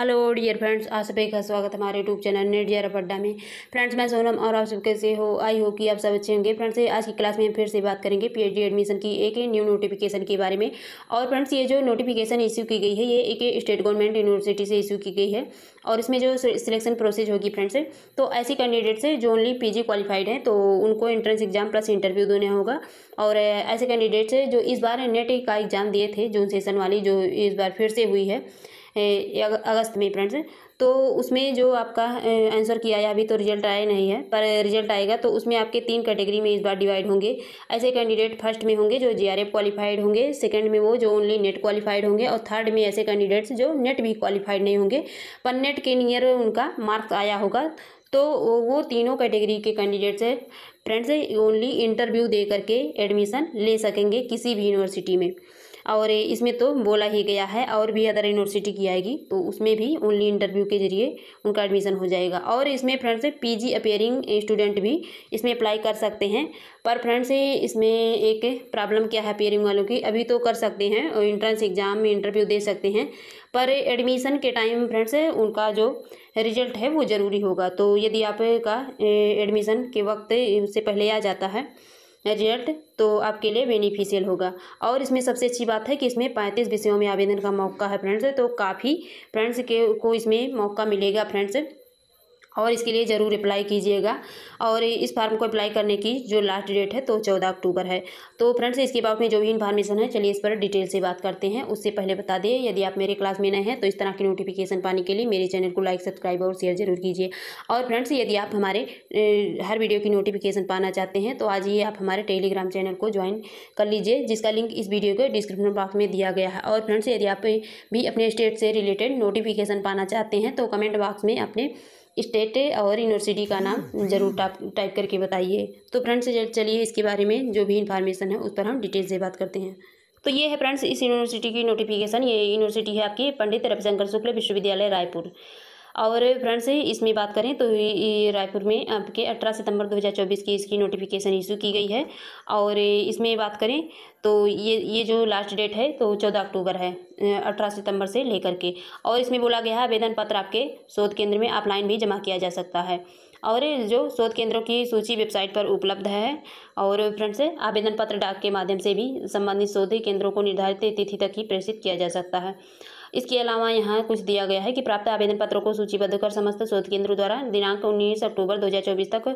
Hello dear friends आप सभी का स्वागत हमारे यूट्यूब चैनल नेडियर अड्डा में फ्रेंड्स मैं सोनम और आप सब कैसे हो आई हो कि आप सब अच्छे होंगे फ्रेंड्स आज की क्लास में हम फिर से बात करेंगे पीएचडी एडमिशन की एक न्यू नोटिफिकेशन के बारे में और फ्रेंड्स ये जो नोटिफिकेशन इश्यू की गई है ये एक स्टेट गवर्नमेंट यूनिवर्सिटी से इशू की गई है और इसमें जो सिलेक्शन प्रोसेस होगी फ्रेंड्स तो ऐसे कैंडिडेट्स हैं जो ओनली पी क्वालिफाइड हैं तो उनको एंट्रेंस एग्जाम प्लस इंटरव्यू देना होगा और ऐसे कैंडिडेट्स है जो इस बार नेट का एग्जाम दिए थे जून सेशन वाली जो इस बार फिर से हुई है अगस्त में फ्रेंड्स तो उसमें जो आपका आंसर किया है अभी तो रिजल्ट आया नहीं है पर रिजल्ट आएगा तो उसमें आपके तीन कैटेगरी में इस बार डिवाइड होंगे ऐसे कैंडिडेट फर्स्ट में होंगे जो जे क्वालिफाइड होंगे सेकेंड में वो जो ओनली नेट क्वालिफाइड होंगे और थर्ड में ऐसे कैंडिडेट्स जो नेट भी क्वालिफाइड नहीं होंगे पर नेट के नियर उनका मार्क्स आया होगा तो वो तीनों कैटेगरी के कैंडिडेट्स हैं फ्रेंड्स ओनली इंटरव्यू दे करके एडमिशन ले सकेंगे किसी भी यूनिवर्सिटी में और इसमें तो बोला ही गया है और भी अदर यूनिवर्सिटी की आएगी तो उसमें भी ओनली इंटरव्यू के जरिए उनका एडमिशन हो जाएगा और इसमें friends P G appearing student भी इसमें अप्लाई कर सकते हैं पर फ्रेंड्स इसमें एक प्रॉब्लम क्या है अपेयरिंग वालों की अभी तो कर सकते हैं इंट्रेंस एग्ज़ाम में इंटरव्यू दे सकते हैं पर एडमिशन के टाइम फ्रेंड्स उनका जो रिजल्ट है वो ज़रूरी होगा तो यदि आपका एडमिशन के वक्त उससे पहले आ जाता है रिजल्ट तो आपके लिए बेनिफिशियल होगा और इसमें सबसे अच्छी बात है कि इसमें पैंतीस विषयों में आवेदन का मौका है फ्रेंड्स तो काफ़ी फ्रेंड्स के को इसमें मौका मिलेगा फ्रेंड्स और इसके लिए ज़रूर अप्लाई कीजिएगा और इस फार्म को अप्लाई करने की जो लास्ट डेट है तो चौदह अक्टूबर है तो फ्रेंड्स इसके बाद में जो भी इन्फॉर्मेशन है चलिए इस पर डिटेल से बात करते हैं उससे पहले बता दें यदि आप मेरे क्लास में नए हैं तो इस तरह की नोटिफिकेशन पाने के लिए मेरे चैनल को लाइक सब्सक्राइब और शेयर जरूर कीजिए और फ्रेंड्स यदि आप हमारे हर वीडियो की नोटिफिकेशन पाना चाहते हैं तो आज ही आप हमारे टेलीग्राम चैनल को ज्वाइन कर लीजिए जिसका लिंक इस वीडियो के डिस्क्रिप्शन बॉक्स में दिया गया है और फ्रेंड्स यदि आप भी अपने स्टेट से रिलेटेड नोटिफिकेशन पाना चाहते हैं तो कमेंट बॉक्स में अपने स्टेट और यूनिवर्सिटी का नाम हम्म। जरूर टाप टाइप करके बताइए तो फ्रेंड्स चलिए इसके बारे में जो भी इन्फॉर्मेशन है उस पर हम डिटेल से बात करते हैं तो ये है फ्रेंड्स इस यूनिवर्सिटी की नोटिफिकेशन ये यूनिवर्सिटी है आपकी पंडित रविशंकर शुक्ल विश्वविद्यालय रायपुर और फ्रेंड्स इसमें बात करें तो रायपुर में आपके 18 सितंबर 2024 की इसकी नोटिफिकेशन इशू की गई है और इसमें बात करें तो ये ये जो लास्ट डेट है तो 14 अक्टूबर है 18 सितंबर से लेकर के और इसमें बोला गया है आवेदन पत्र आपके शोध केंद्र में ऑफलाइन भी जमा किया जा सकता है और जो शोध केंद्रों की सूची वेबसाइट पर उपलब्ध है और फ्रेंड्स आवेदन पत्र डाक के माध्यम से भी संबंधित शोध केंद्रों को निर्धारित तिथि तक ही प्रेषित किया जा सकता है इसके अलावा यहाँ कुछ दिया गया है कि प्राप्त आवेदन पत्रों को सूचीबद्ध कर समस्त शोध केंद्रों द्वारा दिनांक 19 अक्टूबर 2024 तक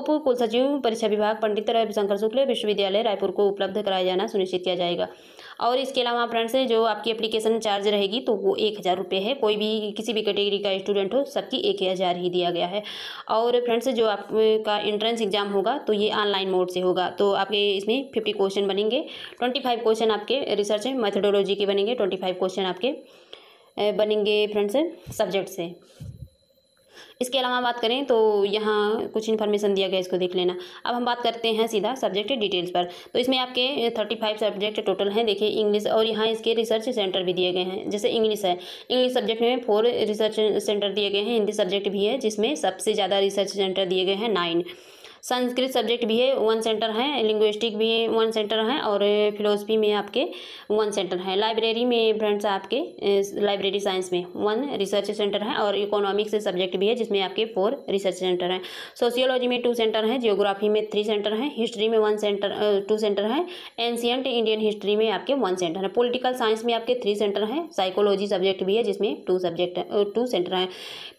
उप कुल सचिव परीक्षा विभाग पंडित रविशंकर शुक्ल विश्वविद्यालय रायपुर को उपलब्ध कराया जाना सुनिश्चित किया जाएगा और इसके अलावा फ्रेंड्स जो आपकी एप्लीकेशन चार्ज रहेगी तो वो एक हज़ार रुपये है कोई भी किसी भी कैटेगरी का स्टूडेंट हो सबकी एक हज़ार ही दिया गया है और फ्रेंड्स जो आपका एंट्रेंस एग्जाम होगा तो ये ऑनलाइन मोड से होगा तो आपके इसमें फिफ्टी क्वेश्चन बनेंगे ट्वेंटी फाइव क्वेश्चन आपके रिसर्च मैथडोलॉजी के बनेंगे ट्वेंटी फाइव क्वेश्चन आपके बनेंगे फ्रेंड्स सब्जेक्ट से इसके अलावा बात करें तो यहाँ कुछ इन्फॉर्मेशन दिया गया इसको देख लेना अब हम बात करते हैं सीधा सब्जेक्ट डिटेल्स पर तो इसमें आपके थर्टी फाइव सब्जेक्ट टोटल हैं देखिए इंग्लिश और यहाँ इसके रिसर्च सेंटर भी दिए गए हैं जैसे इंग्लिश है इंग्लिश सब्जेक्ट में फोर रिसर्च सेंटर दिए गए हैं हिंदी सब्जेक्ट भी है जिसमें सबसे ज़्यादा रिसर्च सेंटर दिए गए हैं नाइन संस्कृत सब्जेक्ट भी है वन सेंटर है लिंग्विस्टिक भी वन सेंटर है और फिलोसफी में आपके वन सेंटर है लाइब्रेरी में फ्रेंड्स आपके लाइब्रेरी साइंस में वन रिसर्च सेंटर है और इकोनॉमिक्स सब्जेक्ट भी है जिसमें आपके फोर रिसर्च सेंटर हैं सोशियोलॉजी में टू सेंटर हैं जियोग्राफी में थ्री सेंटर हैं हिस्ट्री में वन सेंटर टू सेंटर है एंशियंट इंडियन हिस्ट्री में आपके वन सेंटर है पोलिटिकल साइंस में आपके थ्री सेंटर हैं साइकोलॉजी सब्जेक्ट भी है जिसमें टू सब्जेक्ट टू सेंटर हैं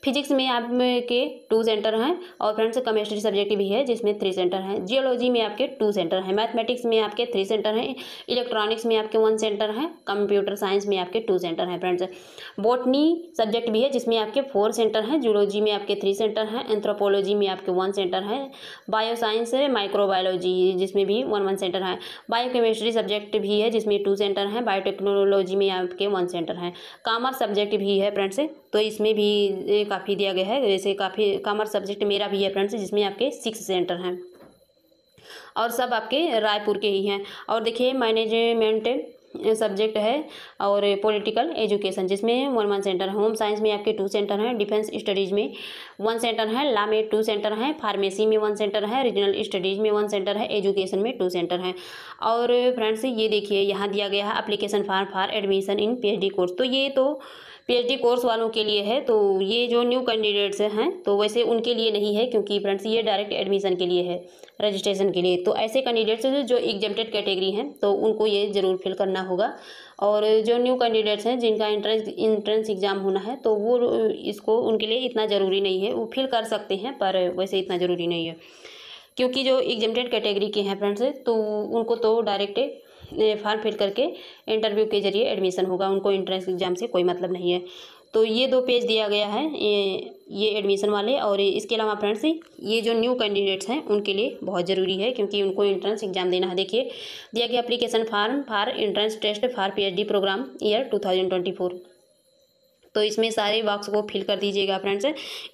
फिजिक्स में आपके टू सेंटर हैं और फ्रेंड्स केमिस्ट्री सब्जेक्ट भी है जिसमें थ्री सेंटर हैं जियोलॉजी में आपके टू सेंटर हैं मैथमेटिक्स में आपके थ्री सेंटर हैं इलेक्ट्रॉनिक्स में आपके वन सेंटर हैं कंप्यूटर साइंस में आपके टू सेंटर हैं फ्रेंड्स बॉटनी सब्जेक्ट भी है जिसमें आपके फोर सेंटर हैं जूलॉजी में आपके थ्री सेंटर हैं एंथ्रोपोलॉजी में आपके वन सेंटर हैं बायोसाइंस माइक्रोबायोलॉजी जिसमें भी वन वन सेंटर है बायोकेमिस्ट्री सब्जेक्ट भी है जिसमें टू सेंटर हैं बायोटेक्नोलॉजी में आपके वन सेंटर हैं कॉमर्स सब्जेक्ट भी है फ्रेंड्स तो इसमें भी काफ़ी दिया गया है जैसे काफ़ी कॉमर्स सब्जेक्ट मेरा भी है फ्रेंड्स जिसमें आपके सिक्स सेंटर हैं और सब आपके रायपुर के ही हैं और देखिए मैनेजमेंट सब्जेक्ट है और पॉलिटिकल एजुकेशन जिसमें वन वन सेंटर है होम साइंस में आपके टू सेंटर हैं डिफेंस स्टडीज़ में वन सेंटर है ला में टू सेंटर हैं फार्मेसी में वन सेंटर है रीजनल स्टडीज़ में वन सेंटर है एजुकेशन में टू सेंटर हैं और फ्रेंड्स ये देखिए यहाँ दिया गया है application form for admission in P course तो ये तो पीएचडी कोर्स वालों के लिए है तो ये जो न्यू कैंडिडेट्स हैं तो वैसे उनके लिए नहीं है क्योंकि फ्रेंड्स ये डायरेक्ट एडमिशन के लिए है रजिस्ट्रेशन के लिए तो ऐसे कैंडिडेट्स जो एग्जेप्टेड कैटेगरी हैं तो उनको ये ज़रूर फिल करना होगा और जो न्यू कैंडिडेट्स हैं जिनका इंट्रेंस इंट्रेंस एग्ज़ाम होना है तो वो इसको उनके लिए इतना ज़रूरी नहीं है वो फिल कर सकते हैं पर वैसे इतना ज़रूरी नहीं है क्योंकि जो एग्जेप्टेड कैटेगरी के हैं फ्रेंड्स तो उनको तो डायरेक्ट फॉर्म फिल करके इंटरव्यू के जरिए एडमिशन होगा उनको इंट्रेंस एग्ज़ाम से कोई मतलब नहीं है तो ये दो पेज दिया गया है ये एडमिशन वाले और इसके अलावा फ्रेंड्स ये जो न्यू कैंडिडेट्स हैं उनके लिए बहुत ज़रूरी है क्योंकि उनको इंट्रेंस एग्जाम देना है देखिए दिया गया application form for entrance test for PhD programme year four तो इसमें सारे बॉक्स को फिल कर दीजिएगा फ्रेंड्स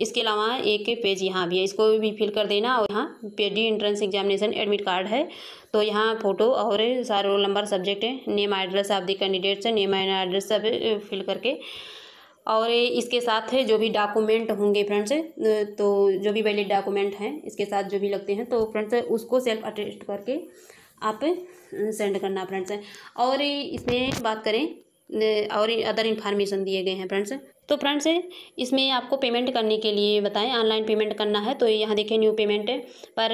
इसके अलावा एक पेज यहाँ भी है इसको भी फिल कर देना और यहाँ the entrance examination admit card है तो यहाँ फोटो और सारे roll number subject name address आप the candidates name and address सब फिल करके और इसके साथ जो भी डॉक्यूमेंट होंगे फ्रेंड्स तो जो भी वैलिड डॉक्यूमेंट हैं इसके साथ जो भी लगते हैं तो फ्रेंड्स उसको सेल्फ अटेस्ट करके आप सेंड करना फ्रेंड्स और इसमें बात करें और अदर इन्फॉर्मेशन दिए गए हैं फ्रेंड्स तो फ्रेंड्स इसमें आपको पेमेंट करने के लिए बताएं ऑनलाइन पेमेंट करना है तो यहाँ देखिए न्यू पेमेंट पर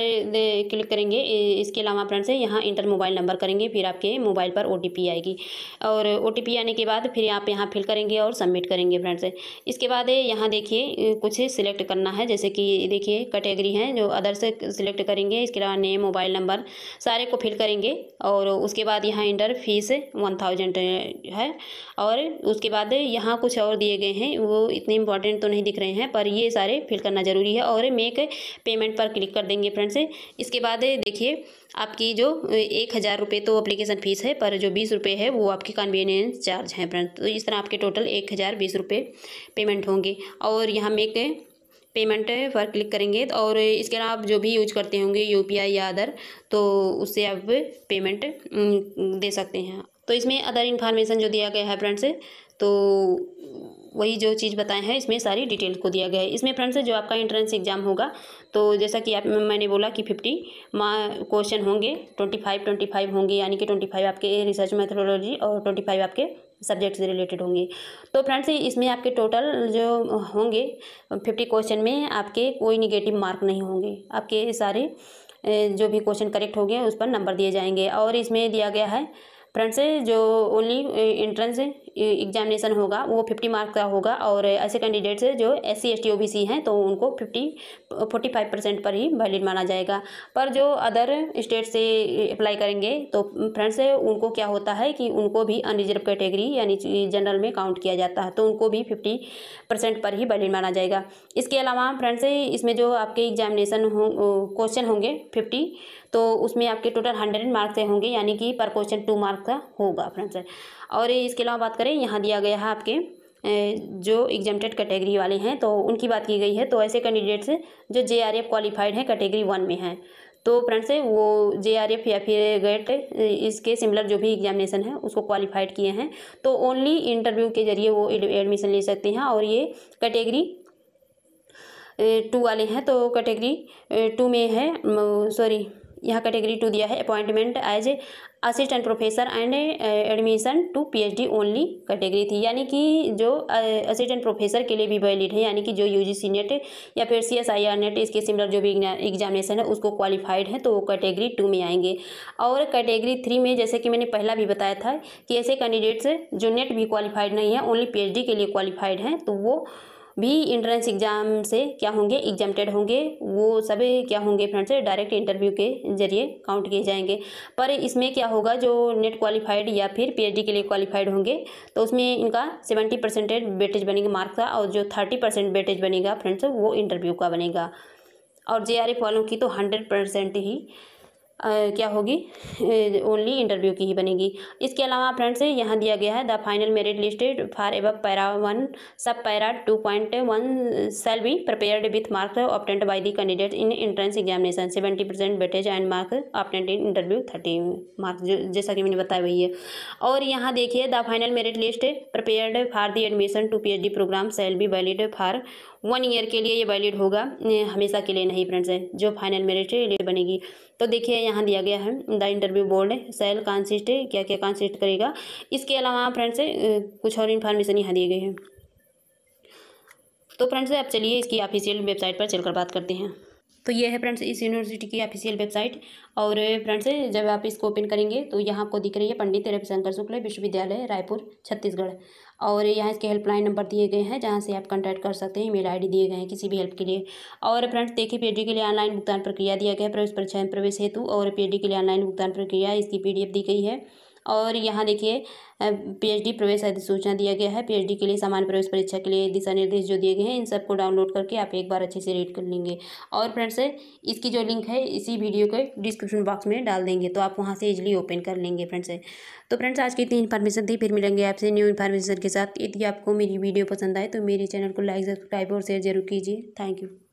क्लिक करेंगे इसके अलावा फ्रेंड्स यहाँ इंटर मोबाइल नंबर करेंगे फिर आपके मोबाइल पर ओ आएगी और ओ आने के बाद फिर आप यहाँ फिल करेंगे और सबमिट करेंगे फ्रेंड्स इसके बाद यहाँ देखिए कुछ सिलेक्ट करना है जैसे कि देखिए कैटेगरी हैं जो अदर से सिलेक्ट करेंगे इसके अलावा नेम मोबाइल नंबर सारे को फिल करेंगे और उसके बाद यहाँ इंटर फीस वन थाउजेंड है और उसके बाद यहाँ कुछ और दिए गए हैं हैं वो इतने इंपॉर्टेंट तो नहीं दिख रहे हैं पर ये सारे फिल करना ज़रूरी है और मेक पेमेंट पर क्लिक कर देंगे फ्रेंड्स इसके बाद देखिए आपकी जो एक हज़ार रुपये तो अप्लीकेशन फ़ीस है पर जो बीस रुपये है वो आपकी कन्वीनियंस चार्ज है फ्रेंड्स तो इस तरह आपके टोटल एक हज़ार बीस रुपये पेमेंट होंगे और यहाँ मेक पेमेंट पर क्लिक करेंगे और इसके अलावा आप जो भी यूज करते होंगे यू या अदर तो उससे आप पेमेंट दे सकते हैं तो इसमें अदर इन्फॉर्मेशन जो दिया गया है फ्रेंड्स तो वही जो चीज़ बताए हैं इसमें सारी डिटेल्स को दिया गया है इसमें फ्रेंड्स जो आपका एंट्रेंस एग्जाम होगा तो जैसा कि आप मैंने बोला कि फिफ्टी क्वेश्चन होंगे ट्वेंटी फाइव ट्वेंटी फाइव होंगे यानी कि ट्वेंटी फाइव आपके रिसर्च मैथोडोलॉजी और ट्वेंटी फाइव आपके सब्जेक्ट से रिलेटेड होंगे तो फ्रेंड्स इसमें आपके टोटल जो होंगे फिफ्टी क्वेश्चन में आपके कोई निगेटिव मार्क नहीं होंगे आपके सारे जो भी क्वेश्चन करेक्ट होंगे उस पर नंबर दिए जाएंगे और इसमें दिया गया है फ्रेंड्स जो ओनली एंट्रेंस एग्जामिनेशन होगा वो फिफ्टी मार्क का होगा और ऐसे कैंडिडेट्स जो S C S T O B C हैं तो उनको फिफ्टी फोर्टी फाइव परसेंट पर ही वैलिड माना जाएगा पर जो अदर स्टेट से अप्लाई करेंगे तो फ्रेंड्स उनको क्या होता है कि उनको भी अनरिजर्व कैटेगरी यानी जनरल में काउंट किया जाता है तो उनको भी फिफ्टी परसेंट पर ही वैलिड माना जाएगा इसके अलावा फ्रेंड्स इसमें जो आपके एग्जामिनेशन क्वेश्चन होंगे फिफ्टी तो उसमें आपके टोटल हंड्रेड मार्क्स होंगे यानी कि पर क्वेश्चन टू मार्क्स का होगा फ्रेंड्स और इसके अलावा बात करें करें यहाँ दिया गया है आपके जो एग्जामेटेड कैटेगरी वाले हैं तो उनकी बात की गई है तो ऐसे कैंडिडेट्स जो जे आर एफ क्वालिफाइड हैं कैटेगरी वन में हैं तो फ्रेंड्स वो जे आर एफ या फिर गेट इसके सिमिलर जो भी एग्जामिनेशन है उसको क्वालिफाइड किए हैं तो ओनली इंटरव्यू के जरिए वो एडमिशन ले सकते हैं और ये कैटेगरी टू वाले हैं तो कैटेगरी टू में है सॉरी यहाँ कैटेगरी टू दिया है appointment as assistant professor and admission to PhD only category थी यानी कि जो असिस्टेंट प्रोफेसर के लिए भी वैलिड है यानी कि जो यूजीसी नेट या फिर C S I R NET इसके सिमिलर जो भी एग्जामिनेशन है उसको क्वालिफाइड है तो वो कैटेगरी टू में आएंगे और कैटेगरी थ्री में जैसे कि मैंने पहला भी बताया था कि ऐसे कैंडिडेट्स जो नेट भी क्वालिफाइड नहीं है ओनली पी के लिए क्वालिफाइड हैं तो वो भी इंट्रेंस एग्ज़ाम से क्या होंगे एग्जामटेड होंगे वो सभी क्या होंगे फ्रेंड्स डायरेक्ट इंटरव्यू के जरिए काउंट किए जाएंगे पर इसमें क्या होगा जो नेट क्वालिफाइड या फिर पीएचडी के लिए क्वालिफाइड होंगे तो उसमें इनका सेवेंटी परसेंटेज बेटेज बनेगा मार्क्स का और जो थर्टी परसेंट बेटेज बनेगा फ्रेंड्स वो इंटरव्यू का बनेगा और जे वालों की तो हंड्रेड परसेंट ही क्या होगी ओनली इंटरव्यू की ही बनेगी इसके अलावा फ्रेंड्स यहाँ दिया गया है the final merit listed for एव para one sub para two point one shall be prepared with marks obtained by the candidate in entrance examination seventy percent weightage and mark obtained in interview thirty marks जैसा कि मैंने बताया वही है और यहाँ देखिए the final merit list prepared for the admission to P H D programme shall be valid for one year के लिए ये वैलिड होगा हमेशा के लिए नहीं फ्रेंड्स जो फाइनल मेरिट है लिए बनेगी तो देखिए यहाँ दिया गया है the interview board shall consist क्या क्या कॉन्सिस्ट करेगा इसके अलावा फ्रेंड्स कुछ और इन्फॉर्मेशन यहाँ दी गई तो, है तो फ्रेंड्स आप चलिए इसकी ऑफिशियल वेबसाइट पर चलकर बात करते हैं तो ये है फ्रेंड्स इस यूनिवर्सिटी की ऑफिशियल वेबसाइट और फ्रेंड्स जब आप इसको ओपन करेंगे तो यहाँ आपको दिख रही है पंडित रविशंकर शुक्ल विश्वविद्यालय रायपुर छत्तीसगढ़ और यहाँ इसके हेल्पलाइन नंबर दिए गए हैं जहाँ से आप कॉन्टैक्ट कर सकते हैं ईमेल आईडी दिए गए हैं किसी भी हेल्प के लिए और फ्रेंड्स देखिए पीएचडी के लिए ऑनलाइन भुगतान प्रक्रिया दिया गया है प्रवेश परीक्षा में प्रवेश हेतु और पीएचडी के लिए ऑनलाइन भुगतान प्रक्रिया इसकी पीडीएफ दी गई है और यहाँ देखिए पीएचडी प्रवेश अधिसूचना दिया गया है पीएचडी के लिए सामान्य प्रवेश परीक्षा के लिए दिशा निर्देश जो दिए गए हैं इन सबको डाउनलोड करके आप एक बार अच्छे से रीड कर लेंगे और फ्रेंड्स इसकी जो लिंक है इसी वीडियो के डिस्क्रिप्शन बॉक्स में डाल देंगे तो आप वहाँ से इजिली ओपन कर लेंगे फ्रेंड्स तो फ्रेंड्स आज की इतनी इन्फॉर्मेशन थी फिर मिलेंगे आपसे न्यू इन्फॉर्मेशन के साथ यदि आपको मेरी वीडियो पसंद आए तो मेरे चैनल को लाइक सब्सक्राइब और शेयर जरूर कीजिए थैंक यू